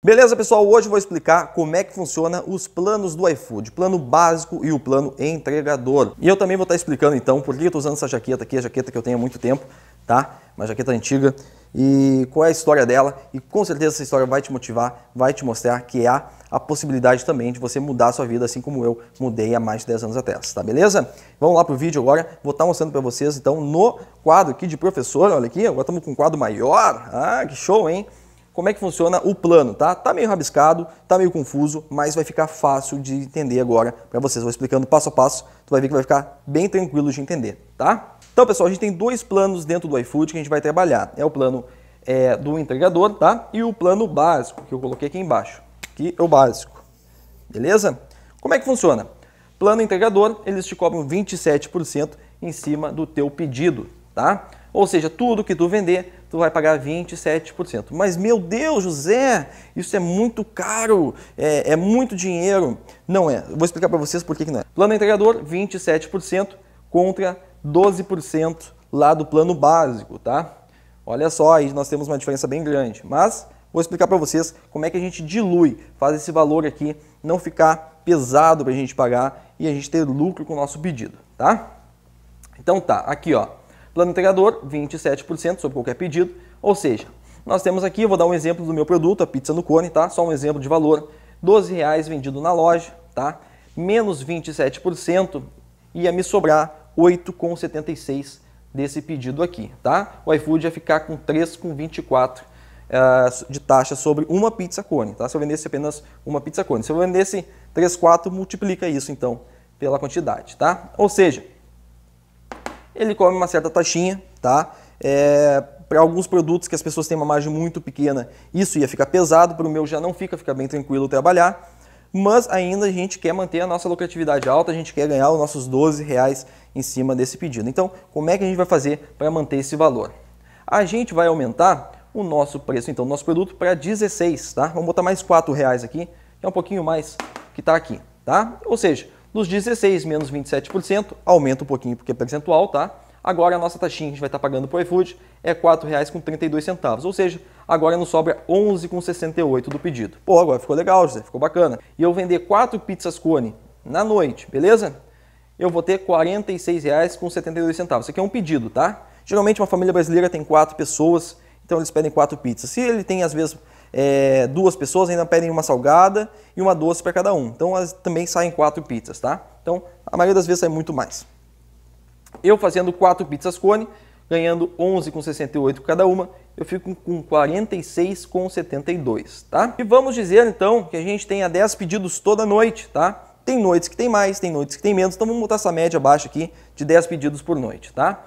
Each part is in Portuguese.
Beleza, pessoal? Hoje vou explicar como é que funciona os planos do iFood, plano básico e o plano entregador. E eu também vou estar explicando então por que eu estou usando essa jaqueta aqui, a jaqueta que eu tenho há muito tempo, tá? Uma jaqueta antiga e qual é a história dela e com certeza essa história vai te motivar, vai te mostrar que há a possibilidade também de você mudar a sua vida assim como eu mudei há mais de 10 anos atrás, tá beleza? Vamos lá pro vídeo agora, vou estar mostrando para vocês então no quadro aqui de professor, olha aqui, agora estamos com um quadro maior, ah, que show, hein? como é que funciona o plano, tá? Tá meio rabiscado, tá meio confuso, mas vai ficar fácil de entender agora para vocês. Vou explicando passo a passo, tu vai ver que vai ficar bem tranquilo de entender, tá? Então, pessoal, a gente tem dois planos dentro do iFood que a gente vai trabalhar. É o plano é, do entregador, tá? E o plano básico, que eu coloquei aqui embaixo. Aqui é o básico, beleza? Como é que funciona? Plano entregador, eles te cobram 27% em cima do teu pedido, tá? Ou seja, tudo que tu vender, tu vai pagar 27%. Mas, meu Deus, José, isso é muito caro, é, é muito dinheiro. Não é. vou explicar para vocês por que, que não é. Plano entregador, 27% contra 12% lá do plano básico, tá? Olha só, aí nós temos uma diferença bem grande. Mas vou explicar para vocês como é que a gente dilui, faz esse valor aqui não ficar pesado para a gente pagar e a gente ter lucro com o nosso pedido, tá? Então tá, aqui ó, Plano integrador, 27% sobre qualquer pedido. Ou seja, nós temos aqui, vou dar um exemplo do meu produto, a pizza no cone, tá? Só um exemplo de valor. R$12,00 reais vendido na loja, tá? Menos 27% ia me sobrar 8,76 desse pedido aqui, tá? O iFood ia ficar com 3,24 uh, eh, de taxa sobre uma pizza cone, tá? Se eu vendesse apenas uma pizza cone. Se eu vendesse 3,4, multiplica isso, então, pela quantidade, tá? Ou seja, ele come uma certa taxinha, tá? É, para alguns produtos que as pessoas têm uma margem muito pequena, isso ia ficar pesado, para o meu já não fica, fica bem tranquilo trabalhar. Mas ainda a gente quer manter a nossa lucratividade alta, a gente quer ganhar os nossos 12 reais em cima desse pedido. Então, como é que a gente vai fazer para manter esse valor? A gente vai aumentar o nosso preço, então, o nosso produto para 16, tá? Vamos botar mais 4 reais aqui, que é um pouquinho mais que está aqui, tá? Ou seja, dos 16 menos 27%, aumenta um pouquinho porque é percentual, tá? Agora a nossa taxinha que a gente vai estar tá pagando para o iFood é R$ 4,32, ou seja, agora não sobra R$ 11,68 do pedido. Pô, agora ficou legal, José, ficou bacana. E eu vender quatro pizzas cone na noite, beleza? Eu vou ter R$ 46,72. Isso aqui é um pedido, tá? Geralmente uma família brasileira tem quatro pessoas, então eles pedem quatro pizzas. Se ele tem, às vezes, é, duas pessoas ainda pedem uma salgada e uma doce para cada um. Então também saem quatro pizzas, tá? Então a maioria das vezes sai é muito mais. Eu fazendo quatro pizzas cone, ganhando 11,68 cada uma, eu fico com 46,72, tá? E vamos dizer então que a gente tenha 10 pedidos toda noite, tá? Tem noites que tem mais, tem noites que tem menos, então vamos botar essa média abaixo aqui de 10 pedidos por noite, tá?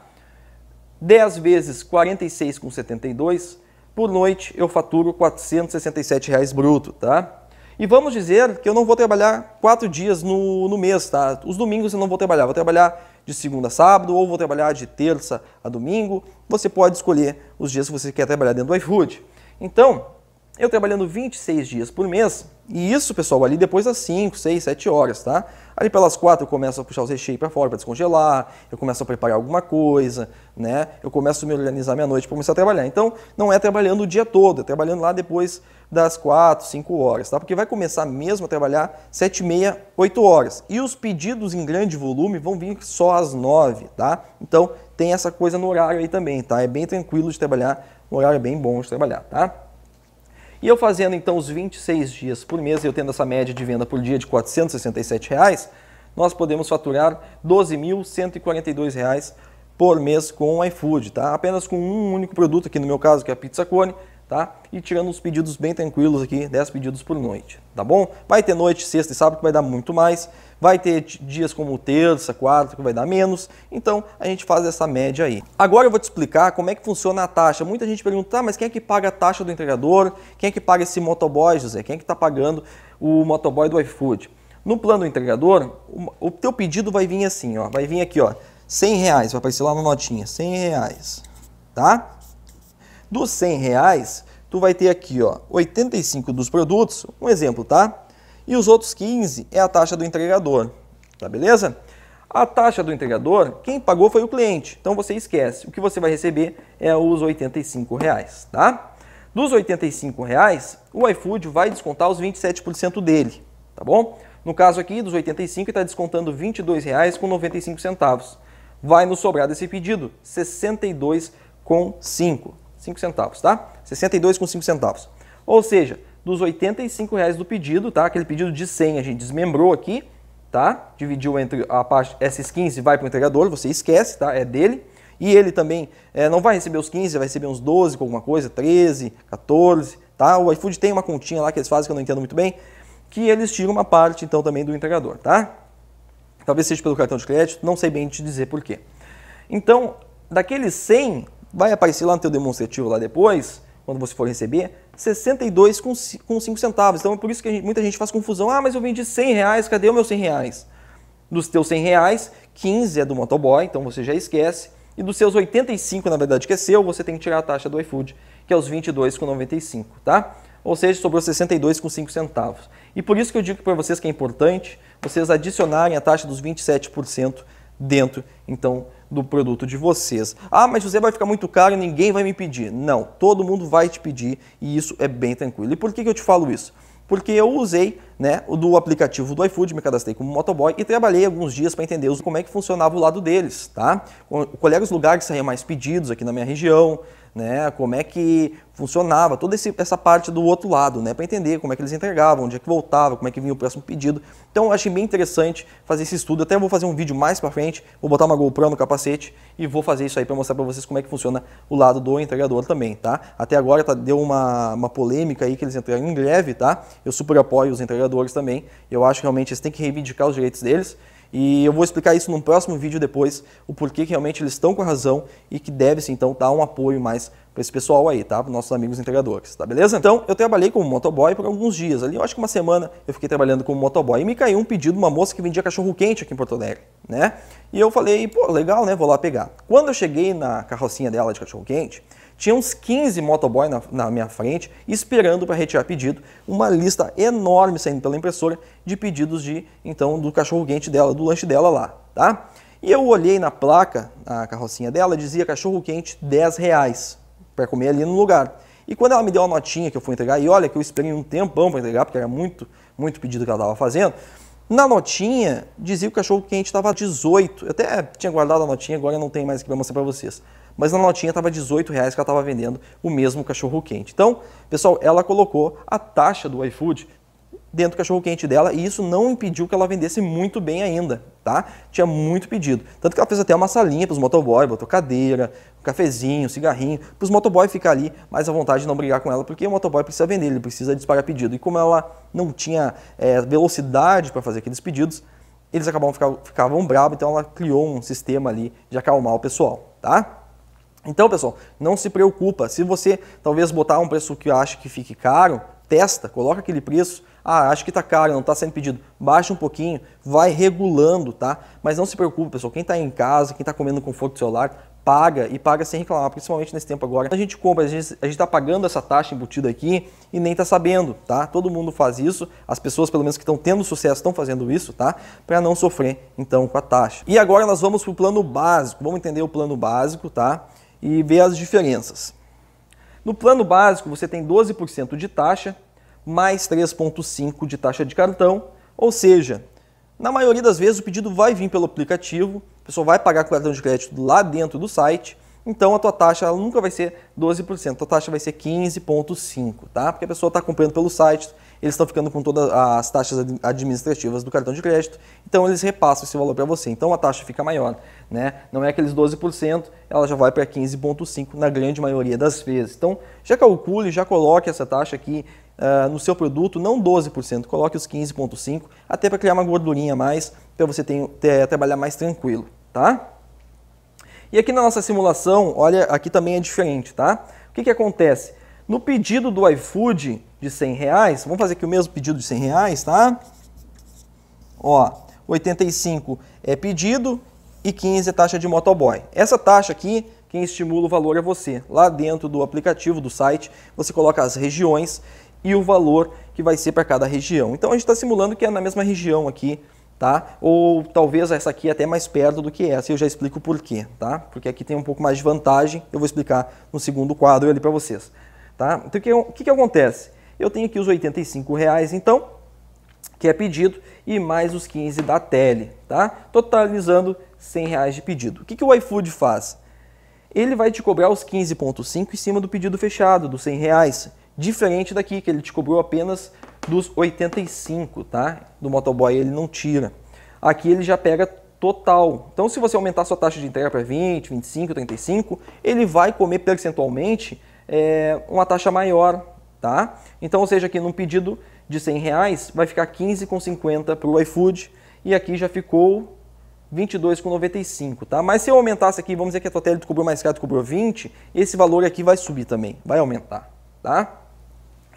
10 vezes 46,72 por noite eu faturo 467 reais bruto, tá? E vamos dizer que eu não vou trabalhar quatro dias no, no mês, tá? Os domingos eu não vou trabalhar, vou trabalhar de segunda a sábado ou vou trabalhar de terça a domingo. Você pode escolher os dias que você quer trabalhar dentro do iFood. Então, eu trabalhando 26 dias por mês, e isso, pessoal, ali depois das 5, 6, 7 horas, tá? Ali pelas 4 eu começo a puxar os recheios para fora para descongelar, eu começo a preparar alguma coisa, né? Eu começo a me organizar minha noite para começar a trabalhar. Então, não é trabalhando o dia todo, é trabalhando lá depois das 4, 5 horas, tá? Porque vai começar mesmo a trabalhar 7 e meia, 8 horas. E os pedidos em grande volume vão vir só às 9, tá? Então, tem essa coisa no horário aí também, tá? É bem tranquilo de trabalhar, um horário é bem bom de trabalhar, tá? E eu fazendo então os 26 dias por mês, eu tendo essa média de venda por dia de R$ 467,00, reais, nós podemos faturar R$ 12.142,00 por mês com o iFood, tá? Apenas com um único produto, aqui no meu caso, que é a pizza cone, tá? E tirando os pedidos bem tranquilos aqui, 10 pedidos por noite, tá bom? Vai ter noite, sexta e sábado que vai dar muito mais, vai ter dias como terça, quarta que vai dar menos, então a gente faz essa média aí. Agora eu vou te explicar como é que funciona a taxa. Muita gente pergunta, ah, mas quem é que paga a taxa do entregador? Quem é que paga esse motoboy, José? Quem é que está pagando o motoboy do iFood? No plano do entregador, o teu pedido vai vir assim, ó, vai vir aqui, ó, 100 reais, vai aparecer lá na notinha, 100 reais, tá? Dos 100 reais, tu vai ter aqui ó, 85 dos produtos, um exemplo, tá? E os outros 15 é a taxa do entregador, tá beleza? A taxa do entregador, quem pagou foi o cliente, então você esquece. O que você vai receber é os 85 reais, tá? Dos 85 reais, o iFood vai descontar os 27% dele, tá bom? No caso aqui, dos 85, está descontando R$ 22,95. Vai nos sobrar desse pedido, R$ 62,05. 5 centavos, tá? com 5 centavos. Ou seja, dos 85 reais do pedido, tá? Aquele pedido de 100 a gente desmembrou aqui, tá? Dividiu entre a parte, esses 15 vai para o entregador, você esquece, tá? É dele. E ele também é, não vai receber os 15, vai receber uns 12 com alguma coisa, 13, 14, tá? O iFood tem uma continha lá que eles fazem que eu não entendo muito bem, que eles tiram uma parte então também do entregador, tá? Talvez seja pelo cartão de crédito, não sei bem te dizer porquê. Então, daqueles 100, vai aparecer lá no teu demonstrativo lá depois, quando você for receber, 62 com, com centavos. Então é por isso que gente, muita gente faz confusão. Ah, mas eu vendi 100 reais, cadê o meu 100 reais? Dos teus 100 reais, 15 é do motoboy, então você já esquece. E dos seus 85, na verdade, que é seu, você tem que tirar a taxa do iFood, que é os 22,95, tá? Ou seja, sobrou 62,5 centavos. E por isso que eu digo para vocês que é importante vocês adicionarem a taxa dos 27% dentro, então, do produto de vocês. Ah, mas você vai ficar muito caro, e ninguém vai me pedir. Não, todo mundo vai te pedir e isso é bem tranquilo. E por que, que eu te falo isso? Porque eu usei né, o do aplicativo do iFood, me cadastrei como motoboy e trabalhei alguns dias para entender como é que funcionava o lado deles, tá? Qual era os lugares que saíam mais pedidos aqui na minha região, né? Como é que funcionava toda esse, essa parte do outro lado, né? Para entender como é que eles entregavam, onde é que voltava, como é que vinha o próximo pedido. Então achei bem interessante fazer esse estudo. Até vou fazer um vídeo mais para frente, vou botar uma GoPro no capacete e vou fazer isso aí para mostrar para vocês como é que funciona o lado do entregador também, tá? Até agora tá, deu uma, uma polêmica aí que eles entraram em greve, tá? Eu super apoio os entregadores também. Eu acho que realmente eles têm que reivindicar os direitos deles. E eu vou explicar isso num próximo vídeo depois, o porquê que realmente eles estão com a razão e que deve-se então dar um apoio mais para esse pessoal aí, tá? Para nossos amigos entregadores, tá beleza? Então, eu trabalhei como motoboy por alguns dias ali, eu acho que uma semana eu fiquei trabalhando como motoboy e me caiu um pedido de uma moça que vendia cachorro quente aqui em Porto Alegre, né? E eu falei, pô, legal, né? Vou lá pegar. Quando eu cheguei na carrocinha dela de cachorro quente, tinha uns 15 motoboy na, na minha frente, esperando para retirar pedido, uma lista enorme saindo pela impressora de pedidos de, então, do cachorro-quente dela, do lanche dela lá, tá? E eu olhei na placa, na carrocinha dela, dizia cachorro-quente 10 reais, para comer ali no lugar. E quando ela me deu a notinha que eu fui entregar, e olha que eu esperei um tempão para entregar, porque era muito, muito pedido que ela estava fazendo, na notinha dizia que o cachorro quente estava 18. Eu até tinha guardado a notinha, agora não tem mais aqui para mostrar para vocês mas na notinha estava R$18,00 que ela estava vendendo o mesmo cachorro quente. Então, pessoal, ela colocou a taxa do iFood dentro do cachorro quente dela e isso não impediu que ela vendesse muito bem ainda, tá? Tinha muito pedido. Tanto que ela fez até uma salinha para os motoboys, botou cadeira, um cafezinho, um cigarrinho, para os motoboys ficar ali mais à vontade de não brigar com ela, porque o motoboy precisa vender, ele precisa disparar pedido. E como ela não tinha é, velocidade para fazer aqueles pedidos, eles acabavam ficavam, ficavam bravos, então ela criou um sistema ali de acalmar o pessoal, tá? Então, pessoal, não se preocupa. Se você talvez botar um preço que acha que fique caro, testa, coloca aquele preço. Ah, acho que está caro, não está sendo pedido. Baixa um pouquinho, vai regulando, tá? Mas não se preocupe, pessoal. Quem está em casa, quem está comendo com fogo do celular, paga e paga sem reclamar, principalmente nesse tempo agora. A gente compra, a gente está pagando essa taxa embutida aqui e nem está sabendo, tá? Todo mundo faz isso, as pessoas pelo menos que estão tendo sucesso estão fazendo isso, tá? Para não sofrer então com a taxa. E agora nós vamos para o plano básico, vamos entender o plano básico, tá? e ver as diferenças. No plano básico, você tem 12% de taxa, mais 3,5% de taxa de cartão, ou seja, na maioria das vezes o pedido vai vir pelo aplicativo, a pessoa vai pagar com o cartão de crédito lá dentro do site, então a tua taxa nunca vai ser 12%, a tua taxa vai ser 15,5%, tá? Porque a pessoa está comprando pelo site, eles estão ficando com todas as taxas administrativas do cartão de crédito, então eles repassam esse valor para você. Então a taxa fica maior, né? Não é aqueles 12%, ela já vai para 15,5% na grande maioria das vezes. Então já calcule, já coloque essa taxa aqui uh, no seu produto, não 12%, coloque os 15,5%, até para criar uma gordurinha a mais, para você ter, ter, trabalhar mais tranquilo, tá? E aqui na nossa simulação, olha, aqui também é diferente, tá? O que, que acontece? No pedido do iFood, de 100 reais. Vamos fazer aqui o mesmo pedido de 100 reais, tá? Ó, 85 é pedido e 15 é taxa de motoboy. Essa taxa aqui, quem estimula o valor é você. Lá dentro do aplicativo, do site, você coloca as regiões e o valor que vai ser para cada região. Então a gente está simulando que é na mesma região aqui, tá? Ou talvez essa aqui é até mais perto do que essa, eu já explico por quê, tá? Porque aqui tem um pouco mais de vantagem, eu vou explicar no segundo quadro ali para vocês, tá? Então o que, o que, que acontece? Eu tenho aqui os R$ reais então, que é pedido, e mais os 15 da tele, tá? Totalizando R$ reais de pedido. O que, que o iFood faz? Ele vai te cobrar os 15,5 em cima do pedido fechado, dos R$ reais, diferente daqui, que ele te cobrou apenas dos 85, tá? Do motoboy ele não tira. Aqui ele já pega total. Então se você aumentar sua taxa de entrega para 20, 25, 35, ele vai comer percentualmente é, uma taxa maior tá? Então, ou seja, aqui num pedido de 100 reais, vai ficar 15,50 o iFood e aqui já ficou 22,95, tá? Mas se eu aumentasse aqui, vamos dizer que a tua Totel cobrou mais caro, cobrou 20, esse valor aqui vai subir também, vai aumentar, tá?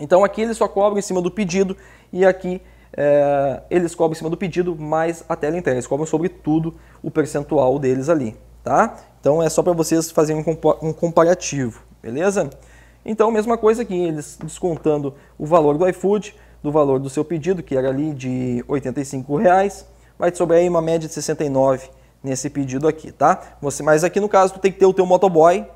Então aqui eles só cobram em cima do pedido e aqui é, eles cobram em cima do pedido mais a tela interna, eles cobram sobre tudo o percentual deles ali, tá? Então é só para vocês fazerem um comparativo, beleza? Então, mesma coisa aqui, eles descontando o valor do iFood, do valor do seu pedido, que era ali de R$ reais vai te sobrar aí uma média de 69 nesse pedido aqui, tá? Você, mas aqui no caso, tu tem que ter o teu motoboy,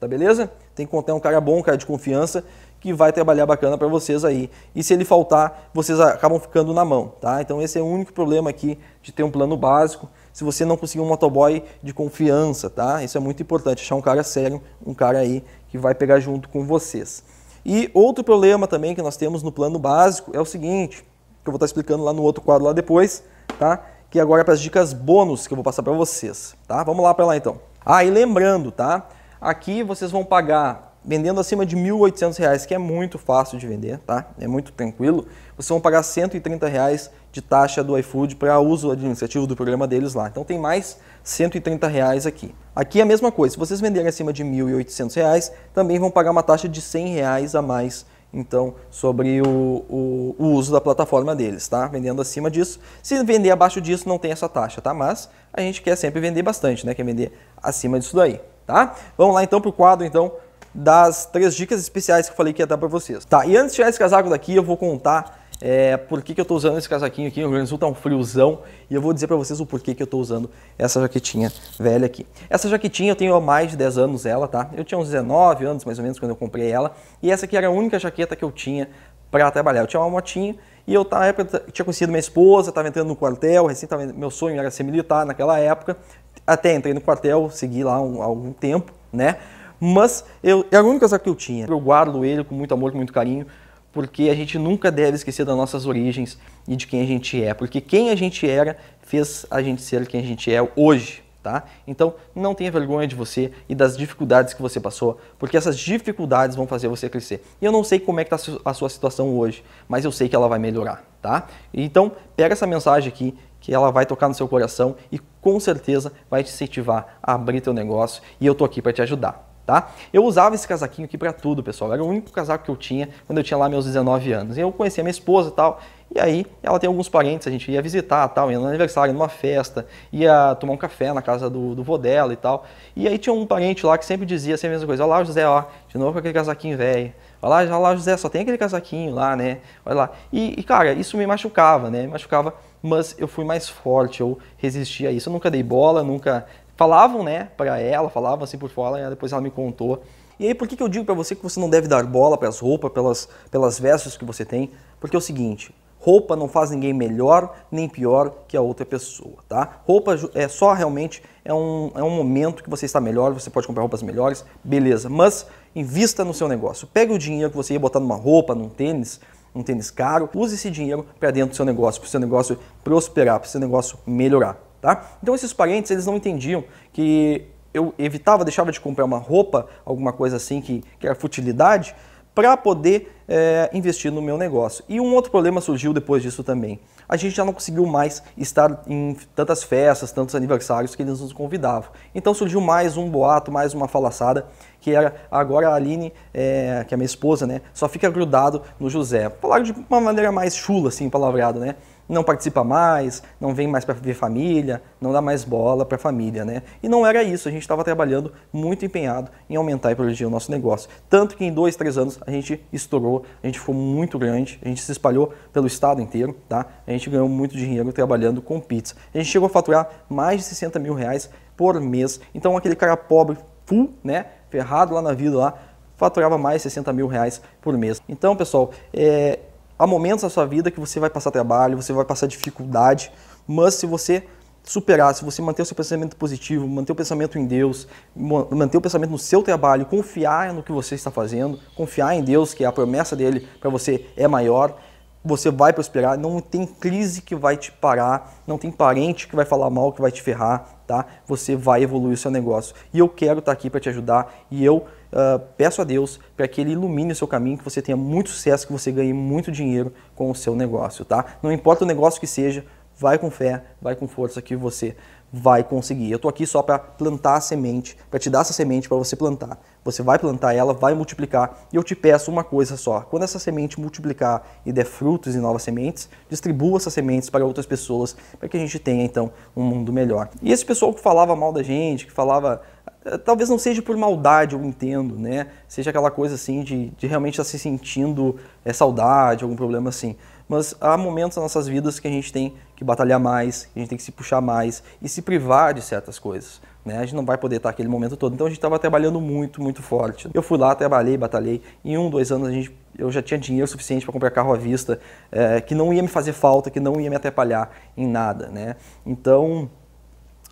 tá beleza? Tem que contar um cara bom, um cara de confiança, que vai trabalhar bacana para vocês aí. E se ele faltar, vocês acabam ficando na mão, tá? Então esse é o único problema aqui de ter um plano básico se você não conseguir um motoboy de confiança, tá? Isso é muito importante, achar um cara sério, um cara aí que vai pegar junto com vocês. E outro problema também que nós temos no plano básico é o seguinte, que eu vou estar explicando lá no outro quadro lá depois, tá? Que agora é para as dicas bônus que eu vou passar para vocês, tá? Vamos lá para lá então. Ah, e lembrando, tá? Aqui vocês vão pagar vendendo acima de R$ 1.800, que é muito fácil de vender, tá? É muito tranquilo. Vocês vão pagar R$ reais de taxa do iFood para uso administrativo do programa deles lá. Então tem mais 130 reais aqui. Aqui é a mesma coisa, se vocês venderem acima de 1.800 reais, também vão pagar uma taxa de 100 reais a mais então sobre o, o, o, uso da plataforma deles, tá? Vendendo acima disso. Se vender abaixo disso, não tem essa taxa, tá? Mas a gente quer sempre vender bastante, né? Quer vender acima disso daí, tá? Vamos lá então para o quadro, então, das três dicas especiais que eu falei que ia dar para vocês. Tá, e antes de tirar esse casaco daqui, eu vou contar é, por que, que eu estou usando esse casaquinho aqui, O Rio Grande do Sul tá um friozão, e eu vou dizer para vocês o porquê que eu estou usando essa jaquetinha velha aqui. Essa jaquetinha eu tenho há mais de 10 anos ela, tá? Eu tinha uns 19 anos mais ou menos quando eu comprei ela, e essa aqui era a única jaqueta que eu tinha para trabalhar. Eu tinha uma motinha e eu tava, eu tinha conhecido minha esposa, estava entrando no quartel, recém tava, meu sonho era ser militar naquela época, até entrei no quartel, segui lá um, algum tempo, né? Mas eu, era a única coisa que eu tinha. Eu guardo ele com muito amor, com muito carinho, porque a gente nunca deve esquecer das nossas origens e de quem a gente é, porque quem a gente era fez a gente ser quem a gente é hoje, tá? Então, não tenha vergonha de você e das dificuldades que você passou, porque essas dificuldades vão fazer você crescer. E eu não sei como é que está a sua situação hoje, mas eu sei que ela vai melhorar, tá? Então, pega essa mensagem aqui que ela vai tocar no seu coração e com certeza vai te incentivar a abrir teu negócio e eu tô aqui para te ajudar tá? Eu usava esse casaquinho aqui para tudo, pessoal. Era o único casaco que eu tinha quando eu tinha lá meus 19 anos. E eu conhecia minha esposa e tal. E aí ela tem alguns parentes, a gente ia visitar tal, ia no aniversário, numa festa, ia tomar um café na casa do, do vô dela e tal. E aí tinha um parente lá que sempre dizia assim a mesma coisa, olha lá José, ó, de novo com aquele casaquinho velho. Olha lá, olha lá José, só tem aquele casaquinho lá, né? Olha lá. E, e cara, isso me machucava, né? Me machucava mas eu fui mais forte, eu resisti a isso. Eu nunca dei bola, nunca falavam, né, para ela, falavam assim por fora, e né, depois ela me contou. E aí, por que, que eu digo para você que você não deve dar bola para as roupas, pelas, pelas vestes que você tem? Porque é o seguinte, roupa não faz ninguém melhor nem pior que a outra pessoa, tá? Roupa é só realmente, é um, é um momento que você está melhor, você pode comprar roupas melhores, beleza. Mas invista no seu negócio. Pegue o dinheiro que você ia botar numa roupa, num tênis, um tênis caro, use esse dinheiro para dentro do seu negócio, para o seu negócio prosperar, para o seu negócio melhorar tá? Então esses parentes, eles não entendiam que eu evitava, deixava de comprar uma roupa, alguma coisa assim que, que era futilidade, para poder é, investir no meu negócio. E um outro problema surgiu depois disso também. A gente já não conseguiu mais estar em tantas festas, tantos aniversários que eles nos convidavam. Então surgiu mais um boato, mais uma falaçada, que era agora a Aline, é, que é minha esposa, né, só fica grudado no José. Falaram de uma maneira mais chula, assim, palavrado, né? não participa mais, não vem mais para ver família, não dá mais bola para a família, né? E não era isso, a gente estava trabalhando muito empenhado em aumentar e proteger o nosso negócio. Tanto que em dois, três anos a gente estourou, a gente foi muito grande, a gente se espalhou pelo estado inteiro, tá? A gente ganhou muito dinheiro trabalhando com pizza. A gente chegou a faturar mais de 60 mil reais por mês. Então aquele cara pobre, full, né? Ferrado lá na vida lá, faturava mais de 60 mil reais por mês. Então, pessoal, é, Há momentos na sua vida que você vai passar trabalho, você vai passar dificuldade, mas se você superar, se você manter o seu pensamento positivo, manter o pensamento em Deus, manter o pensamento no seu trabalho, confiar no que você está fazendo, confiar em Deus, que a promessa dele para você é maior, você vai prosperar, não tem crise que vai te parar, não tem parente que vai falar mal, que vai te ferrar, tá? Você vai evoluir o seu negócio. E eu quero estar tá aqui para te ajudar e eu uh, peço a Deus para que Ele ilumine o seu caminho, que você tenha muito sucesso, que você ganhe muito dinheiro com o seu negócio, tá? Não importa o negócio que seja, vai com fé, vai com força que você vai conseguir. Eu estou aqui só para plantar a semente, para te dar essa semente para você plantar. Você vai plantar ela, vai multiplicar e eu te peço uma coisa só: quando essa semente multiplicar e der frutos e novas sementes, distribua essas sementes para outras pessoas para que a gente tenha então um mundo melhor. E esse pessoal que falava mal da gente, que falava eh, talvez não seja por maldade, eu entendo, né? Seja aquela coisa assim de, de realmente estar tá se sentindo é, saudade, algum problema assim mas há momentos nas nossas vidas que a gente tem que batalhar mais, que a gente tem que se puxar mais e se privar de certas coisas. Né? A gente não vai poder estar aquele momento todo. Então a gente estava trabalhando muito, muito forte. Eu fui lá, trabalhei, batalhei. Em um, dois anos a gente, eu já tinha dinheiro suficiente para comprar carro à vista, é, que não ia me fazer falta, que não ia me atrapalhar em nada. Né? Então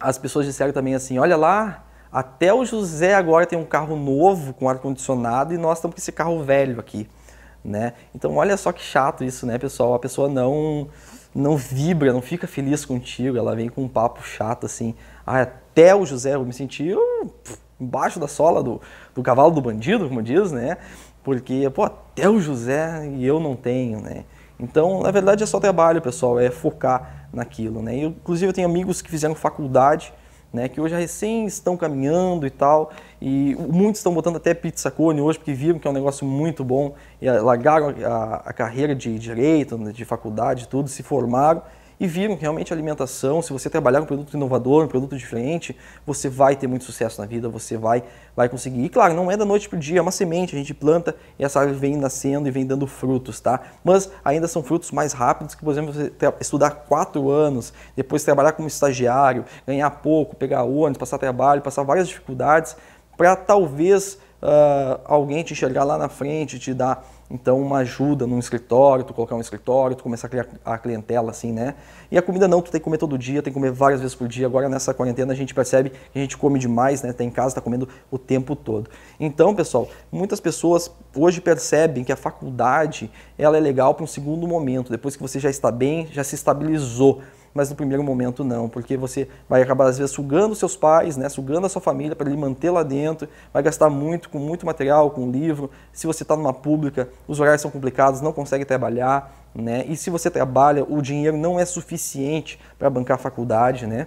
as pessoas disseram também assim: olha lá, até o José agora tem um carro novo com ar-condicionado e nós estamos com esse carro velho aqui né? Então olha só que chato isso, né, pessoal? A pessoa não não vibra, não fica feliz contigo, ela vem com um papo chato assim. Ah, até o José eu me senti uh, embaixo da sola do, do cavalo do bandido, como diz, né? Porque, pô, até o José e eu não tenho, né? Então, na verdade, é só trabalho, pessoal, é focar naquilo, né? Eu, inclusive, eu tenho amigos que fizeram faculdade né, que hoje recém estão caminhando e tal, e muitos estão botando até pizza cone hoje, porque viram que é um negócio muito bom, e largaram a, a carreira de direito, né, de faculdade, tudo, se formaram e viram que realmente a alimentação, se você trabalhar com um produto inovador, um produto diferente, você vai ter muito sucesso na vida, você vai, vai conseguir. E claro, não é da noite para o dia, é uma semente, a gente planta e essa árvore vem nascendo e vem dando frutos, tá? Mas ainda são frutos mais rápidos que, por exemplo, você estudar quatro anos, depois trabalhar como estagiário, ganhar pouco, pegar ônibus, passar trabalho, passar várias dificuldades, para talvez uh, alguém te enxergar lá na frente, te dar então, uma ajuda num escritório, tu colocar um escritório, tu começar a criar a clientela, assim, né? E a comida não, tu tem que comer todo dia, tem que comer várias vezes por dia. Agora, nessa quarentena, a gente percebe que a gente come demais, né? Tá em casa, tá comendo o tempo todo. Então, pessoal, muitas pessoas hoje percebem que a faculdade, ela é legal para um segundo momento, depois que você já está bem, já se estabilizou mas no primeiro momento não, porque você vai acabar às vezes sugando seus pais, né, sugando a sua família para lhe manter lá dentro, vai gastar muito com muito material, com livro. Se você está numa pública, os horários são complicados, não consegue trabalhar, né? E se você trabalha, o dinheiro não é suficiente para bancar a faculdade, né?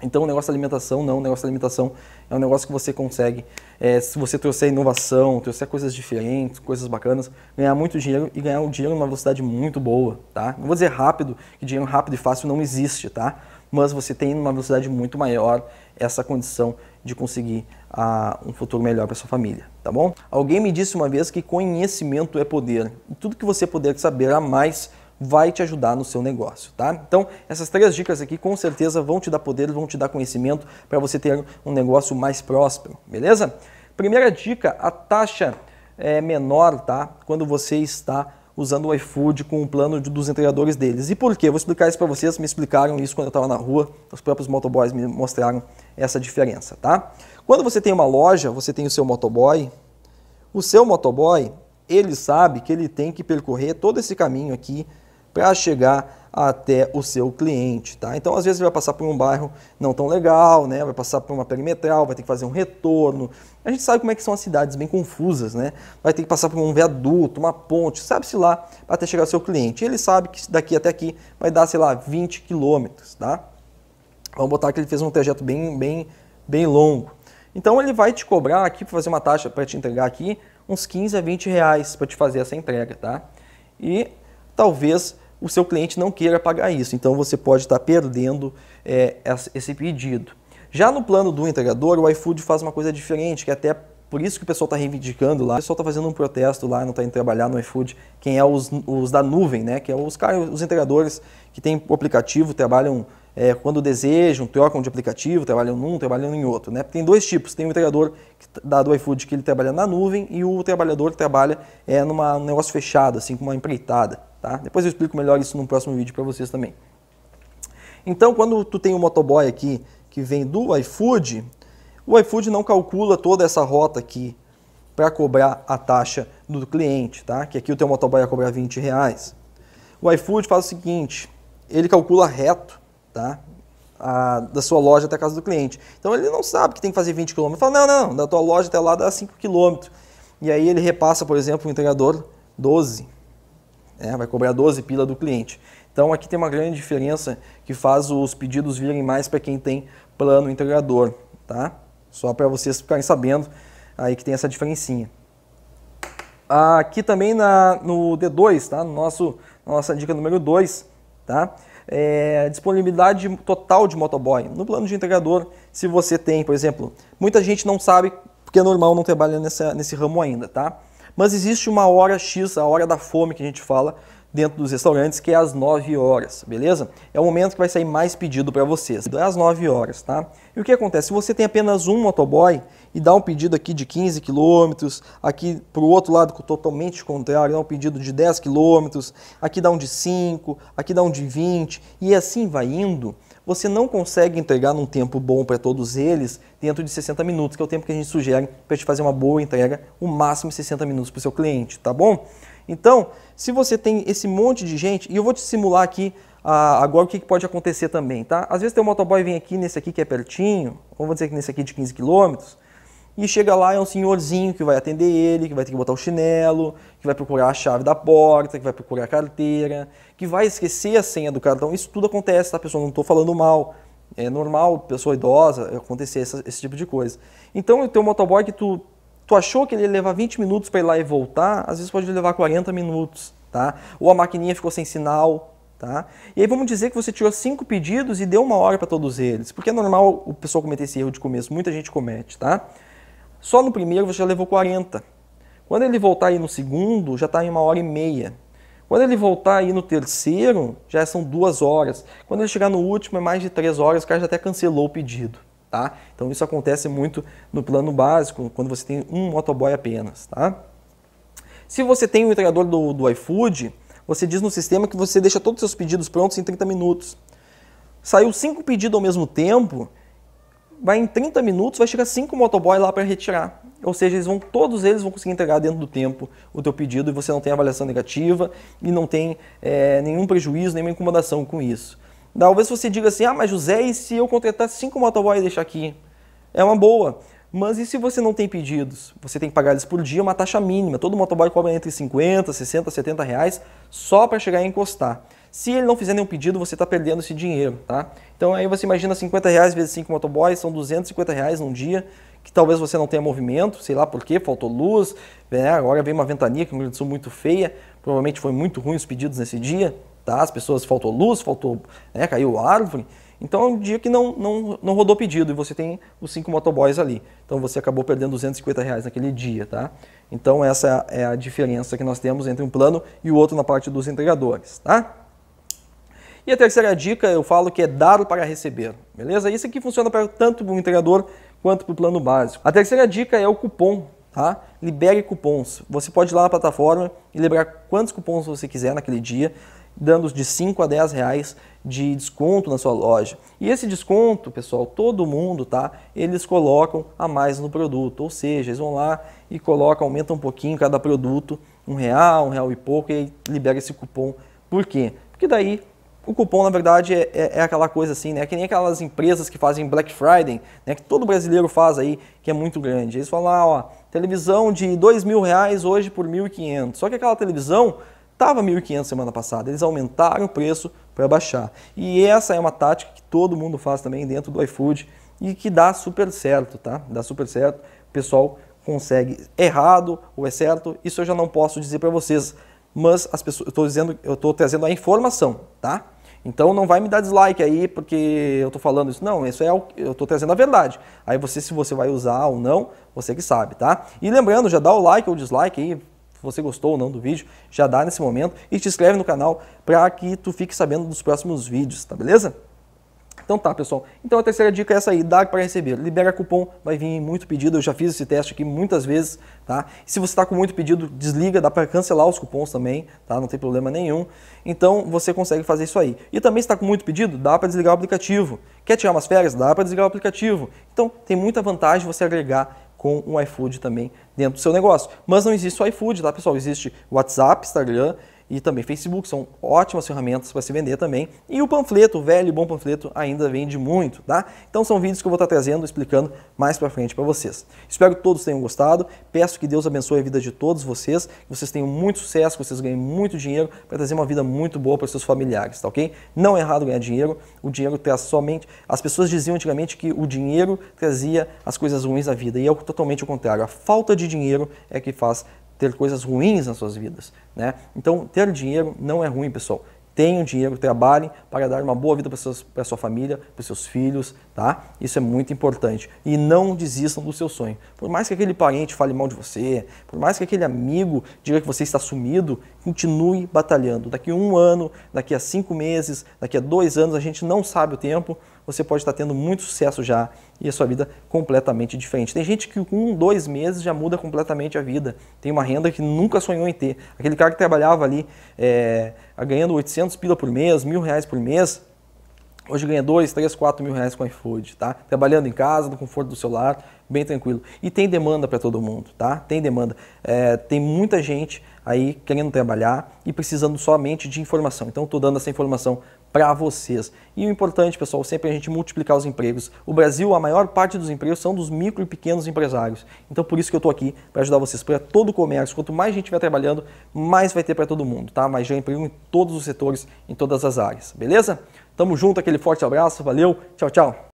Então, o negócio da alimentação, não. O negócio da alimentação é um negócio que você consegue, é, se você trouxer inovação, trouxer coisas diferentes, coisas bacanas, ganhar muito dinheiro e ganhar o dinheiro numa velocidade muito boa, tá? Não vou dizer rápido, que dinheiro rápido e fácil não existe, tá? Mas você tem numa velocidade muito maior essa condição de conseguir a, ah, um futuro melhor para sua família, tá bom? Alguém me disse uma vez que conhecimento é poder. E tudo que você puder saber a mais vai te ajudar no seu negócio, tá? Então, essas três dicas aqui com certeza vão te dar poder, vão te dar conhecimento para você ter um negócio mais próspero, beleza? Primeira dica, a taxa é menor, tá? Quando você está usando o iFood com o plano de, dos entregadores deles. E por quê? vou explicar isso para vocês, me explicaram isso quando eu estava na rua, os próprios motoboys me mostraram essa diferença, tá? Quando você tem uma loja, você tem o seu motoboy, o seu motoboy, ele sabe que ele tem que percorrer todo esse caminho aqui para chegar até o seu cliente, tá? Então, às vezes, vai passar por um bairro não tão legal, né? Vai passar por uma perimetral, vai ter que fazer um retorno. A gente sabe como é que são as cidades bem confusas, né? Vai ter que passar por um viaduto, uma ponte, sabe-se lá, até chegar ao seu cliente. ele sabe que daqui até aqui vai dar, sei lá, 20 quilômetros, tá? Vamos botar que ele fez um trajeto bem, bem, bem longo. Então ele vai te cobrar aqui para fazer uma taxa para te entregar aqui uns 15 a 20 reais para te fazer essa entrega, tá? E talvez o seu cliente não queira pagar isso. Então você pode estar perdendo é, esse pedido. Já no plano do entregador, o iFood faz uma coisa diferente, que é até por isso que o pessoal está reivindicando lá. O pessoal está fazendo um protesto lá, não está indo trabalhar no iFood. Quem é os, os da nuvem, né? Que é os caras, os entregadores que têm o aplicativo, trabalham é, quando desejam, trocam de aplicativo, trabalham num, trabalham em outro. Né? Tem dois tipos, tem o entregador da do iFood que ele trabalha na nuvem e o trabalhador que trabalha é, num negócio fechado, assim, com uma empreitada. Tá? Depois eu explico melhor isso num próximo vídeo para vocês também. Então, quando tu tem o um motoboy aqui que vem do iFood, o iFood não calcula toda essa rota aqui para cobrar a taxa do cliente, tá? Que aqui o teu motoboy vai cobrar 20 reais. O iFood faz o seguinte, ele calcula reto tá? A, da sua loja até a casa do cliente. Então ele não sabe que tem que fazer 20 km. Ele fala, não, não, da tua loja até lá dá 5 km. E aí ele repassa, por exemplo, o entregador 12. É, né? vai cobrar 12 pila do cliente. Então aqui tem uma grande diferença que faz os pedidos virem mais para quem tem plano entregador, tá? Só para vocês ficarem sabendo aí que tem essa diferencinha. Aqui também na, no D2, tá? No nosso, nossa dica número 2, tá? é, disponibilidade total de motoboy. No plano de entregador, se você tem, por exemplo, muita gente não sabe, porque é normal não trabalha nesse ramo ainda, tá? Mas existe uma hora X, a hora da fome que a gente fala, dentro dos restaurantes, que é às 9 horas, beleza? É o momento que vai sair mais pedido para vocês, então, é às 9 horas, tá? E o que acontece? Se você tem apenas um motoboy e dá um pedido aqui de 15 quilômetros, aqui para o outro lado, totalmente contrário, dá um pedido de 10 quilômetros, aqui dá um de 5, aqui dá um de 20, e assim vai indo, você não consegue entregar num tempo bom para todos eles dentro de 60 minutos, que é o tempo que a gente sugere para te fazer uma boa entrega, o máximo 60 minutos para o seu cliente, tá bom? Então, se você tem esse monte de gente, e eu vou te simular aqui ah, agora o que pode acontecer também, tá? Às vezes tem um motoboy vem aqui nesse aqui que é pertinho, ou vou dizer que nesse aqui de 15 quilômetros, e chega lá é um senhorzinho que vai atender ele, que vai ter que botar o chinelo, que vai procurar a chave da porta, que vai procurar a carteira, que vai esquecer a senha do cartão. Isso tudo acontece, tá, pessoal? Não estou falando mal. É normal, pessoa idosa, acontecer esse tipo de coisa. Então, o teu motoboy que tu Tu achou que ele ia levar 20 minutos para ir lá e voltar, às vezes pode levar 40 minutos, tá? Ou a maquininha ficou sem sinal, tá? E aí vamos dizer que você tirou cinco pedidos e deu uma hora para todos eles, porque é normal o pessoal cometer esse erro de começo, muita gente comete, tá? Só no primeiro você já levou 40. Quando ele voltar aí no segundo, já está em uma hora e meia. Quando ele voltar aí no terceiro, já são duas horas. Quando ele chegar no último, é mais de três horas, o cara já até cancelou o pedido tá? Então isso acontece muito no plano básico, quando você tem um motoboy apenas, tá? Se você tem o um entregador do, do iFood, você diz no sistema que você deixa todos os seus pedidos prontos em 30 minutos. Saiu cinco pedidos ao mesmo tempo, vai em 30 minutos, vai chegar cinco motoboy lá para retirar. Ou seja, eles vão, todos eles vão conseguir entregar dentro do tempo o teu pedido e você não tem avaliação negativa e não tem é, nenhum prejuízo, nenhuma incomodação com isso. Talvez você diga assim, ah, mas José, e se eu contratar cinco motoboys e deixar aqui? É uma boa. Mas e se você não tem pedidos? Você tem que pagar eles por dia uma taxa mínima. Todo motoboy cobra entre 50, 60, 70 reais só para chegar e encostar. Se ele não fizer nenhum pedido, você está perdendo esse dinheiro, tá? Então aí você imagina 50 reais vezes 5 motoboys, são 250 reais num dia, que talvez você não tenha movimento, sei lá por quê, faltou luz, né? agora vem uma ventania que é uma Sul muito feia, provavelmente foi muito ruim os pedidos nesse dia, tá? As pessoas faltou luz, faltou, né, caiu árvore. Então é um dia que não, não, não rodou pedido e você tem os cinco motoboys ali. Então você acabou perdendo 250 reais naquele dia, tá? Então essa é a diferença que nós temos entre um plano e o outro na parte dos entregadores, tá? E a terceira dica eu falo que é dar para receber, beleza? Isso aqui funciona para, tanto para o entregador quanto para o plano básico. A terceira dica é o cupom, tá? Libere cupons. Você pode ir lá na plataforma e liberar quantos cupons você quiser naquele dia dando de 5 a 10 reais de desconto na sua loja. E esse desconto, pessoal, todo mundo, tá? Eles colocam a mais no produto, ou seja, eles vão lá e colocam, aumentam um pouquinho cada produto, um real, um real e pouco, e libera esse cupom. Por quê? Porque daí o cupom, na verdade, é, é, é, aquela coisa assim, né? Que nem aquelas empresas que fazem Black Friday, né? Que todo brasileiro faz aí, que é muito grande. Eles falam, lá ah, ó, televisão de dois mil reais hoje por mil e quinhentos. Só que aquela televisão Estava 1.500 semana passada, eles aumentaram o preço para baixar. E essa é uma tática que todo mundo faz também dentro do iFood e que dá super certo, tá? Dá super certo. O pessoal consegue errado ou é certo, isso eu já não posso dizer para vocês, mas as pessoas, eu estou dizendo, eu estou trazendo a informação, tá? Então não vai me dar dislike aí porque eu estou falando isso. Não, isso é o, eu estou trazendo a verdade. Aí você, se você vai usar ou não, você que sabe, tá? E lembrando, já dá o like ou dislike aí, se você gostou ou não do vídeo, já dá nesse momento e te inscreve no canal para que tu fique sabendo dos próximos vídeos, tá beleza? Então tá, pessoal. Então a terceira dica é essa aí, dar para receber. Libera cupom, vai vir muito pedido. Eu já fiz esse teste aqui muitas vezes, tá? E se você está com muito pedido, desliga, dá para cancelar os cupons também, tá? Não tem problema nenhum. Então você consegue fazer isso aí. E também está com muito pedido, dá para desligar o aplicativo. Quer tirar umas férias? Dá para desligar o aplicativo. Então tem muita vantagem você agregar com o iFood também dentro do seu negócio. Mas não existe o iFood, tá pessoal? Existe WhatsApp, Instagram, e também Facebook, são ótimas ferramentas para se vender também. E o panfleto, o velho e bom panfleto, ainda vende muito, tá? Então são vídeos que eu vou estar trazendo, explicando mais para frente para vocês. Espero que todos tenham gostado, peço que Deus abençoe a vida de todos vocês, que vocês tenham muito sucesso, que vocês ganhem muito dinheiro para trazer uma vida muito boa para seus familiares, tá ok? Não é errado ganhar dinheiro, o dinheiro traz somente... As pessoas diziam antigamente que o dinheiro trazia as coisas ruins à vida, e é totalmente o contrário. A falta de dinheiro é que faz ter coisas ruins nas suas vidas. Né? Então, ter dinheiro não é ruim, pessoal. Tenham dinheiro, trabalhem para dar uma boa vida para a sua família, para seus filhos, tá? Isso é muito importante. E não desistam do seu sonho. Por mais que aquele parente fale mal de você, por mais que aquele amigo diga que você está sumido, continue batalhando. Daqui a um ano, daqui a cinco meses, daqui a dois anos, a gente não sabe o tempo, você pode estar tendo muito sucesso já e a sua vida completamente diferente. Tem gente que com um, dois meses já muda completamente a vida, tem uma renda que nunca sonhou em ter. Aquele cara que trabalhava ali é, ganhando 800 pila por mês, mil reais por mês, hoje ganha dois, três, quatro mil reais com iFood, tá? Trabalhando em casa, no conforto do celular, bem tranquilo. E tem demanda para todo mundo, tá? Tem demanda. É, tem muita gente aí querendo trabalhar e precisando somente de informação. Então, estou dando essa informação para vocês. E o importante, pessoal, sempre é a gente multiplicar os empregos. O Brasil, a maior parte dos empregos são dos micro e pequenos empresários. Então, por isso que eu estou aqui para ajudar vocês, para todo o comércio. Quanto mais gente estiver trabalhando, mais vai ter para todo mundo, tá? Mas já emprego em todos os setores, em todas as áreas, beleza? Tamo junto, aquele forte abraço, valeu, tchau, tchau.